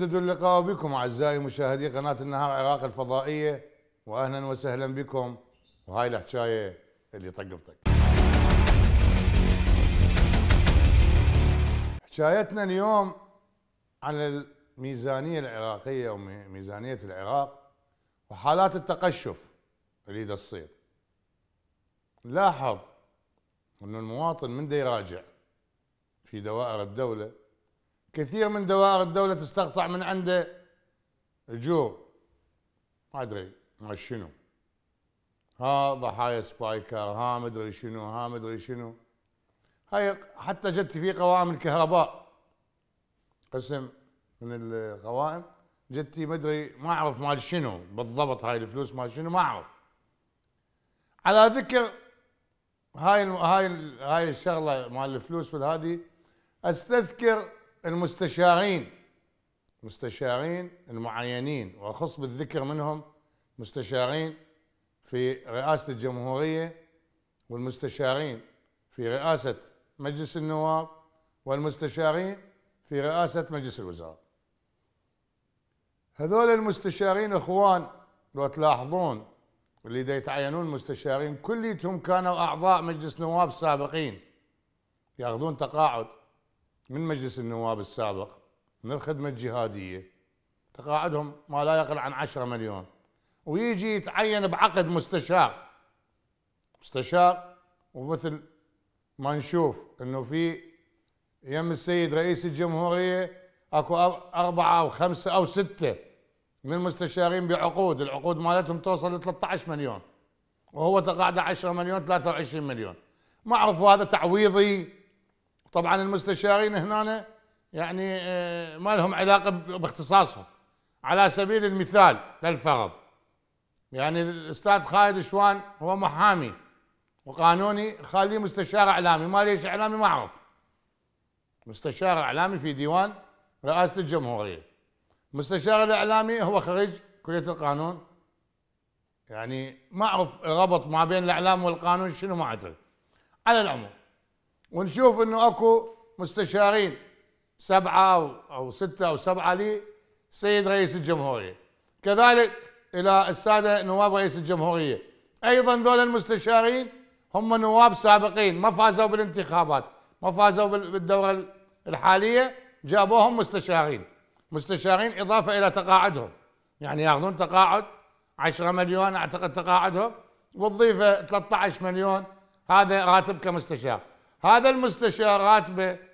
جدد اللقاء بكم أعزائي مشاهدي قناة النهار العراق الفضائية وأهلا وسهلا بكم وهاي الحكاية اللي طق بطق حكايتنا اليوم عن الميزانية العراقية أو ميزانية العراق وحالات التقشف اللي دا تصير لاحظ أن المواطن من دا يراجع في دوائر الدولة كثير من دوائر الدولة تستقطع من عنده أجور ما أدري ما شنو ها ضحايا سبايكر ها مدري شنو ها مدري شنو هاي حتى جت في قوائم الكهرباء قسم من القوائم جتي مدري ما اعرف مال شنو بالضبط هاي الفلوس مال شنو ما اعرف على ذكر هاي هاي هاي الشغله مال الفلوس والهذه استذكر المستشارين مستشارين المعينين واخص بالذكر منهم مستشارين في رئاسه الجمهوريه والمستشارين في رئاسه مجلس النواب والمستشارين في رئاسه مجلس الوزراء. هذول المستشارين اخوان لو تلاحظون اللي دا يتعينون مستشارين كليتهم كانوا اعضاء مجلس نواب سابقين ياخذون تقاعد من مجلس النواب السابق من الخدمة الجهادية تقاعدهم ما لا يقل عن 10 مليون ويجي يتعين بعقد مستشار مستشار ومثل ما نشوف انه في يم السيد رئيس الجمهورية اكو اربعة او خمسة او ستة من المستشارين بعقود العقود مالتهم توصل ل 13 مليون وهو تقاعد 10 مليون 23 مليون ما اعرف هذا تعويضي طبعا المستشارين هنا يعني آه، ما لهم علاقة باختصاصهم على سبيل المثال للفرض يعني الأستاذ خالد شوان هو محامي وقانوني خالي مستشار إعلامي ما ليش إعلامي ما أعرف مستشار إعلامي في ديوان رئاسة الجمهورية المستشار الإعلامي هو خريج كلية القانون يعني ما أعرف ربط ما بين الإعلام والقانون شنو ما أدري على العموم ونشوف انه اكو مستشارين سبعه او سته او سبعه لسيد رئيس الجمهوريه كذلك الى الساده نواب رئيس الجمهوريه ايضا ذول المستشارين هم نواب سابقين ما فازوا بالانتخابات ما فازوا بالدوره الحاليه جابوهم مستشارين مستشارين اضافه الى تقاعدهم يعني ياخذون تقاعد 10 مليون اعتقد تقاعدهم والضيفه 13 مليون هذا راتب كمستشار هذا المستشار راتبه